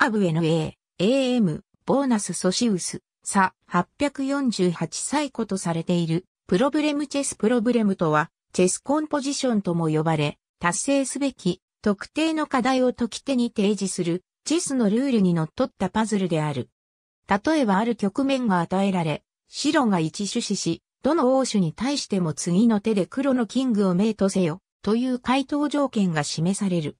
アブエヌエー、AM、ボーナスソシウス、サ、848歳子とされている、プロブレムチェスプロブレムとは、チェスコンポジションとも呼ばれ、達成すべき、特定の課題を解き手に提示する、チェスのルールにのっとったパズルである。例えばある局面が与えられ、白が一種子し、どの王手に対しても次の手で黒のキングを命とせよ、という回答条件が示される。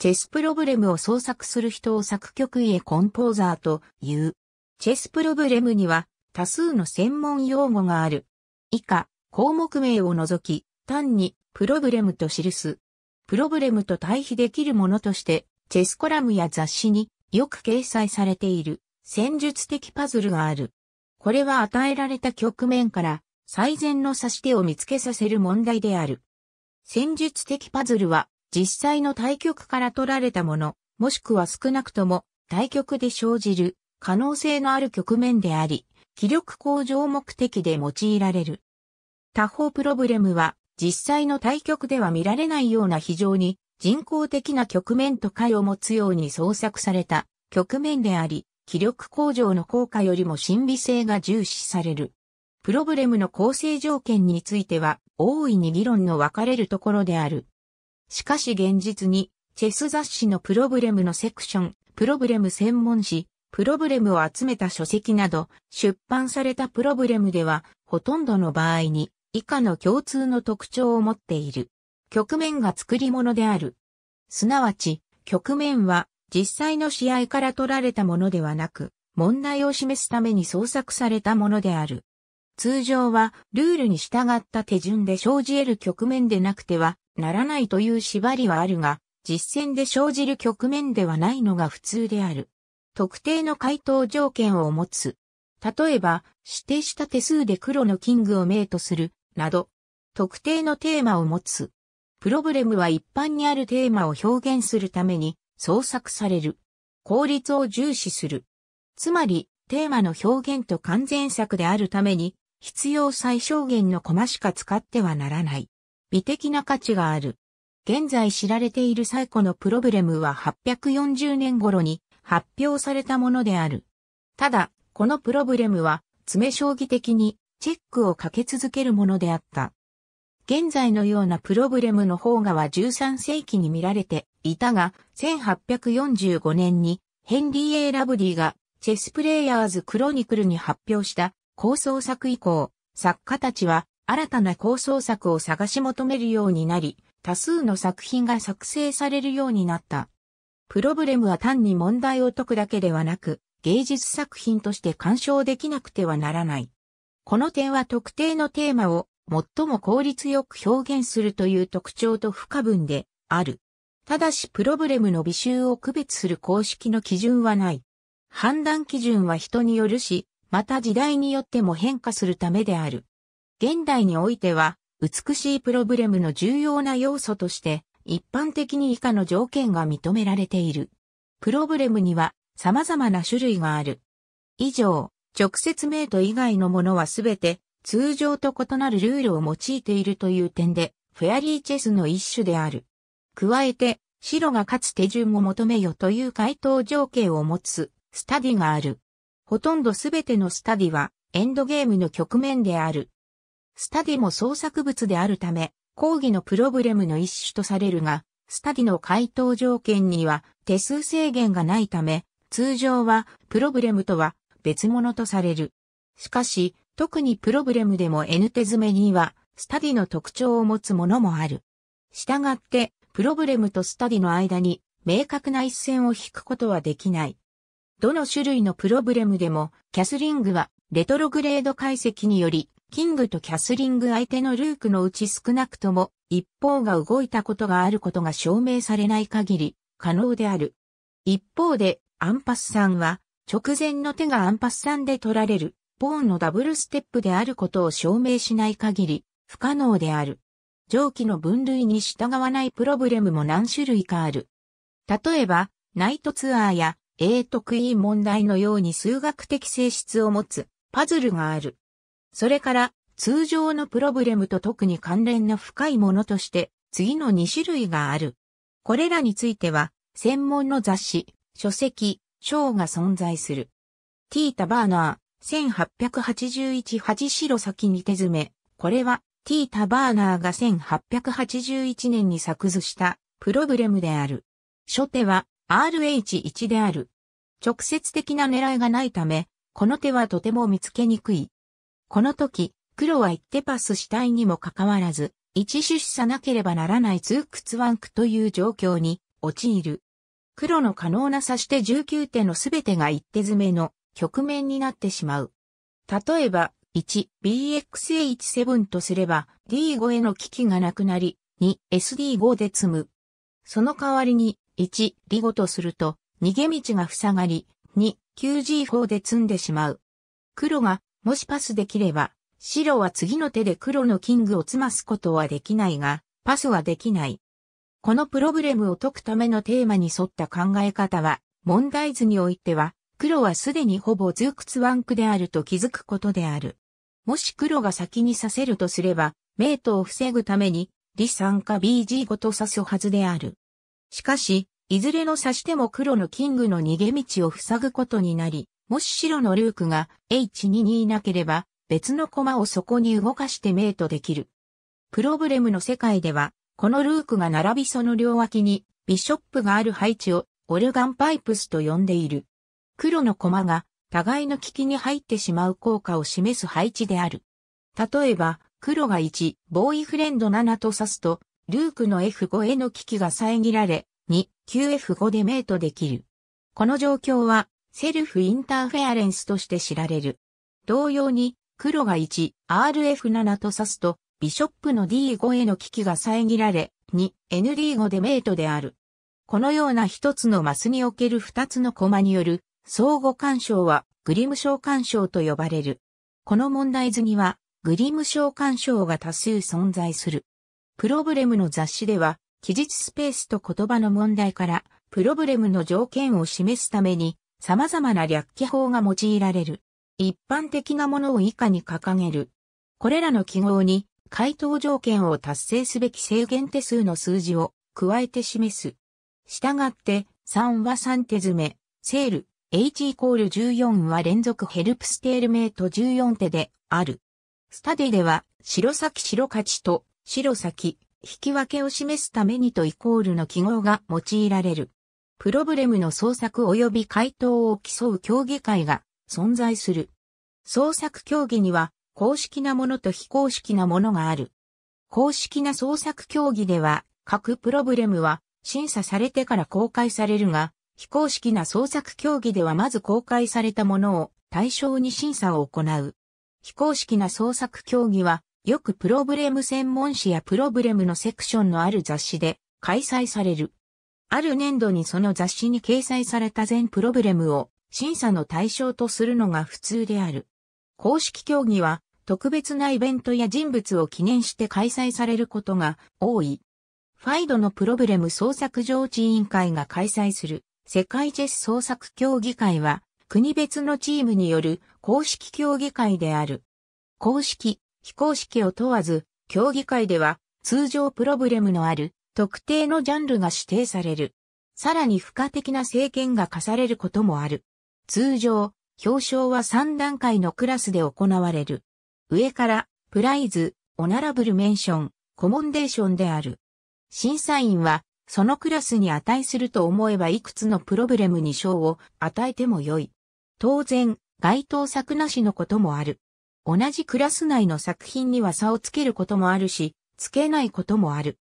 チェスプロブレムを創作する人を作曲家コンポーザーという。チェスプロブレムには多数の専門用語がある。以下、項目名を除き、単にプロブレムと記す。プロブレムと対比できるものとして、チェスコラムや雑誌によく掲載されている戦術的パズルがある。これは与えられた局面から最善の指し手を見つけさせる問題である。戦術的パズルは実際の対局から取られたもの、もしくは少なくとも対局で生じる可能性のある局面であり、気力向上目的で用いられる。他方プロブレムは実際の対局では見られないような非常に人工的な局面と解を持つように創作された局面であり、気力向上の効果よりも心理性が重視される。プロブレムの構成条件については大いに議論の分かれるところである。しかし現実に、チェス雑誌のプロブレムのセクション、プロブレム専門誌、プロブレムを集めた書籍など、出版されたプロブレムでは、ほとんどの場合に、以下の共通の特徴を持っている。局面が作り物である。すなわち、局面は、実際の試合から取られたものではなく、問題を示すために創作されたものである。通常は、ルールに従った手順で生じ得る局面でなくては、ならないという縛りはあるが、実践で生じる局面ではないのが普通である。特定の回答条件を持つ。例えば、指定した手数で黒のキングを明とする、など、特定のテーマを持つ。プロブレムは一般にあるテーマを表現するために創作される。効率を重視する。つまり、テーマの表現と完全作であるために、必要最小限のコマしか使ってはならない。美的な価値がある。現在知られている最古のプロブレムは840年頃に発表されたものである。ただ、このプロブレムは詰将棋的にチェックをかけ続けるものであった。現在のようなプロブレムの方がは13世紀に見られていたが、1845年にヘンリー・エラブディがチェスプレイヤーズ・クロニクルに発表した構想作以降、作家たちは新たな構想策を探し求めるようになり、多数の作品が作成されるようになった。プロブレムは単に問題を解くだけではなく、芸術作品として鑑賞できなくてはならない。この点は特定のテーマを最も効率よく表現するという特徴と不可分である。ただしプロブレムの美醜を区別する公式の基準はない。判断基準は人によるし、また時代によっても変化するためである。現代においては、美しいプロブレムの重要な要素として、一般的に以下の条件が認められている。プロブレムには様々な種類がある。以上、直接メイト以外のものはすべて通常と異なるルールを用いているという点で、フェアリーチェスの一種である。加えて、白が勝つ手順を求めよという回答条件を持つスタディがある。ほとんどすべてのスタディはエンドゲームの局面である。スタディも創作物であるため、講義のプロブレムの一種とされるが、スタディの回答条件には手数制限がないため、通常はプロブレムとは別物とされる。しかし、特にプロブレムでも N 手詰めには、スタディの特徴を持つものもある。従って、プロブレムとスタディの間に明確な一線を引くことはできない。どの種類のプロブレムでも、キャスリングはレトログレード解析によりキングとキャスリング相手のルークのうち少なくとも一方が動いたことがあることが証明されない限り可能である。一方でアンパスさんは直前の手がアンパスさんで取られるポーンのダブルステップであることを証明しない限り不可能である。上記の分類に従わないプロブレムも何種類かある。例えば、ナイトツアーや A とクイーン問題のように数学的性質を持つパズルがある。それから通常のプロブレムと特に関連の深いものとして次の2種類がある。これらについては専門の雑誌、書籍、章が存在する。T タバーナー、1881八白先に手詰め。これは T タバーナーが1881年に作図したプロブレムである。初手は RH1 である。直接的な狙いがないため、この手はとても見つけにくい。この時、黒は一手パスしたいにもかかわらず、一出さなければならないツークツワンクという状況に陥る。黒の可能な指して19手のすべてが一手詰めの局面になってしまう。例えば、1、BXH7 とすれば D5 への危機がなくなり、2、SD5 で積む。その代わりに、1、リゴとすると、逃げ道が塞がり、2、QG4 で積んでしまう。黒がもしパスできれば、白は次の手で黒のキングを詰ますことはできないが、パスはできない。このプロブレムを解くためのテーマに沿った考え方は、問題図においては、黒はすでにほぼズークツワンクであると気づくことである。もし黒が先にさせるとすれば、メイトを防ぐために、リ3か BG ごと指すはずである。しかし、いずれの指しても黒のキングの逃げ道を塞ぐことになり、もし白のルークが H2 にいなければ、別の駒をそこに動かしてメイトできる。プロブレムの世界では、このルークが並びその両脇にビショップがある配置をオルガンパイプスと呼んでいる。黒の駒が互いの利きに入ってしまう効果を示す配置である。例えば、黒が1、ボーイフレンド7と指すと、ルークの F5 への利きが遮られ、2、9F5 でメイトできる。この状況はセルフインターフェアレンスとして知られる。同様に、黒が 1RF7 と指すと、ビショップの D5 への危機が遮られ、2ND5 でメイトである。このような一つのマスにおける二つの駒による相互干渉はグリム症干渉と呼ばれる。この問題図にはグリム症干渉が多数存在する。プロブレムの雑誌では記述スペースと言葉の問題からプロブレムの条件を示すために様々な略記法が用いられる。一般的なものを以下に掲げる。これらの記号に回答条件を達成すべき制限手数の数字を加えて示す。従って3は3手詰め、セール、h イコール14は連続ヘルプステールメイト14手である。スタディでは白先白勝ちと白先引き分けを示すためにとイコールの記号が用いられる。プロブレムの創作及び回答を競う競技会が存在する。創作競技には公式なものと非公式なものがある。公式な創作競技では各プロブレムは審査されてから公開されるが、非公式な創作競技ではまず公開されたものを対象に審査を行う。非公式な創作競技は、よくプロブレム専門誌やプロブレムのセクションのある雑誌で開催される。ある年度にその雑誌に掲載された全プロブレムを審査の対象とするのが普通である。公式競技は特別なイベントや人物を記念して開催されることが多い。ファイドのプロブレム創作上地委員会が開催する世界チェス創作競技会は国別のチームによる公式競技会である。公式、非公式を問わず、競技会では通常プロブレムのある特定のジャンルが指定される。さらに付加的な政権が課されることもある。通常、表彰は3段階のクラスで行われる。上から、プライズ、オナラブルメンション、コモンデーションである。審査員は、そのクラスに値すると思えばいくつのプロブレムに賞を与えてもよい。当然、該当作なしのこともある。同じクラス内の作品には差をつけることもあるし、つけないこともある。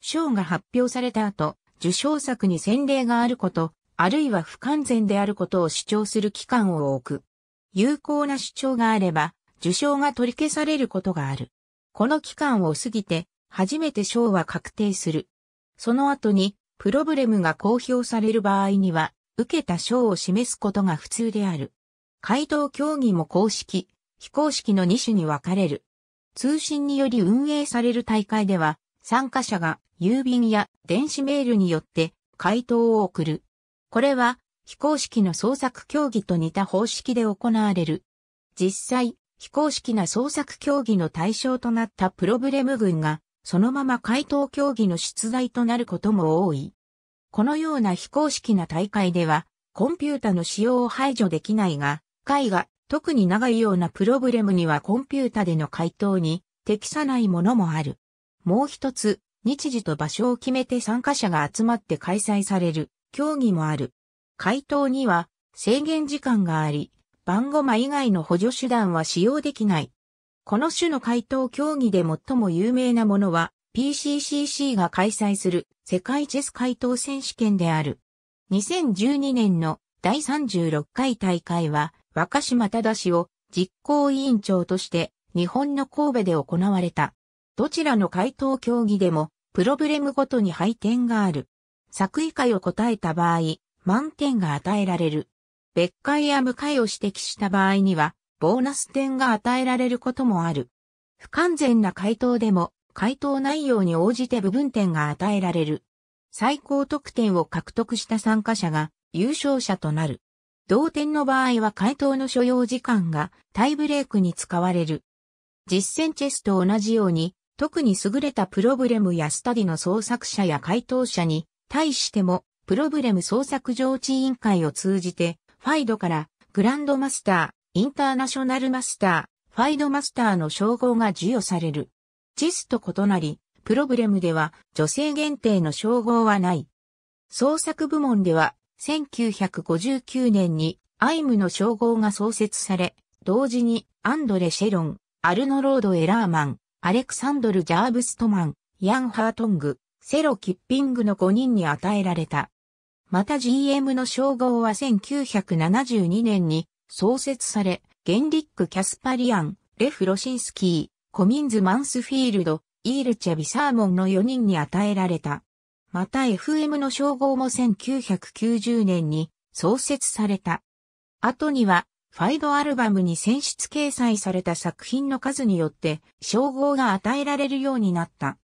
賞が発表された後、受賞作に先例があること、あるいは不完全であることを主張する期間を置く。有効な主張があれば、受賞が取り消されることがある。この期間を過ぎて、初めて賞は確定する。その後に、プロブレムが公表される場合には、受けた賞を示すことが普通である。回答競技も公式、非公式の2種に分かれる。通信により運営される大会では、参加者が郵便や電子メールによって回答を送る。これは非公式の創作競技と似た方式で行われる。実際、非公式な創作競技の対象となったプロブレム群が、そのまま回答競技の出題となることも多い。このような非公式な大会では、コンピュータの使用を排除できないが、絵画、特に長いようなプロブレムにはコンピュータでの回答に適さないものもある。もう一つ、日時と場所を決めて参加者が集まって開催される競技もある。回答には制限時間があり、番号間以外の補助手段は使用できない。この種の回答競技で最も有名なものは PCCC が開催する世界チェス回答選手権である。2012年の第36回大会は若島忠を実行委員長として日本の神戸で行われた。どちらの回答競技でも、プロブレムごとに配点がある。作為解を答えた場合、満点が与えられる。別解や無解を指摘した場合には、ボーナス点が与えられることもある。不完全な回答でも、回答内容に応じて部分点が与えられる。最高得点を獲得した参加者が優勝者となる。同点の場合は回答の所要時間がタイブレークに使われる。実践チェスと同じように特に優れたプロブレムやスタディの創作者や回答者に対しても、プロブレム創作上地委員会を通じて、ファイドからグランドマスター、インターナショナルマスター、ファイドマスターの称号が授与される。ジスと異なり、プロブレムでは女性限定の称号はない。創作部門では、1959年にアイムの称号が創設され、同時にアンドレ・シェロン、アルノロード・エラーマン、アレクサンドル・ジャーブストマン、ヤン・ハートング、セロ・キッピングの5人に与えられた。また GM の称号は1972年に創設され、ゲンリック・キャスパリアン、レフ・ロシンスキー、コミンズ・マンスフィールド、イールチェ・ビサーモンの4人に与えられた。また FM の称号も1990年に創設された。後にはファイドアルバムに選出掲載された作品の数によって称号が与えられるようになった。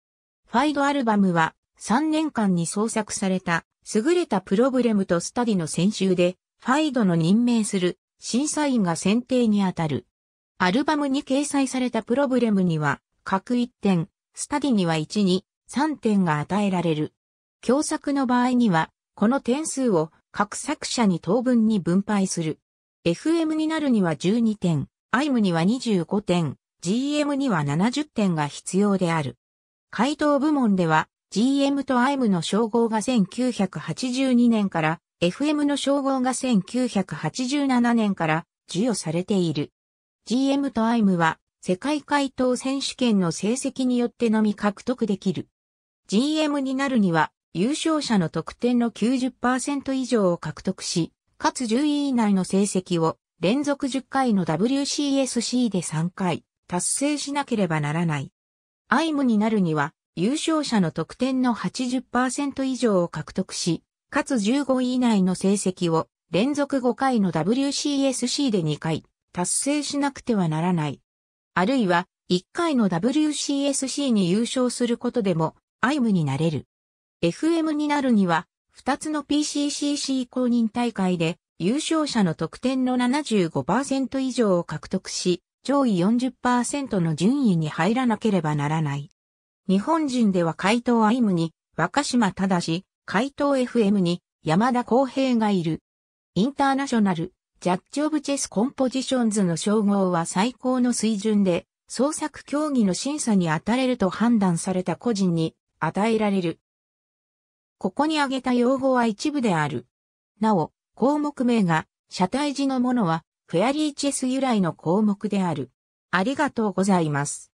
ファイドアルバムは3年間に創作された優れたプロブレムとスタディの選集でファイドの任命する審査員が選定にあたる。アルバムに掲載されたプロブレムには各1点、スタディには1に3点が与えられる。共作の場合には、この点数を各作者に当分に分配する。FM になるには12点、IM には25点、GM には70点が必要である。回答部門では、GM と IM の称号が1982年から、FM の称号が1987年から授与されている。GM と IM は、世界回答選手権の成績によってのみ獲得できる。GM になるには、優勝者の得点の90%以上を獲得し、かつ10位以内の成績を連続10回の WCSC で3回達成しなければならない。アイムになるには優勝者の得点の80%以上を獲得し、かつ15位以内の成績を連続5回の WCSC で2回達成しなくてはならない。あるいは1回の WCSC に優勝することでもアイムになれる。FM になるには二つの PCCC 公認大会で優勝者の得点の75%以上を獲得し、上位40%の順位に入らなければならない。日本人では怪盗アイムに若島し、怪盗 FM に山田公平がいる。インターナショナル、ジャッジオブチェスコンポジションズの称号は最高の水準で、創作競技の審査に当たれると判断された個人に与えられる。ここに挙げた用語は一部である。なお、項目名が、車体時のものは、フェアリーチェス由来の項目である。ありがとうございます。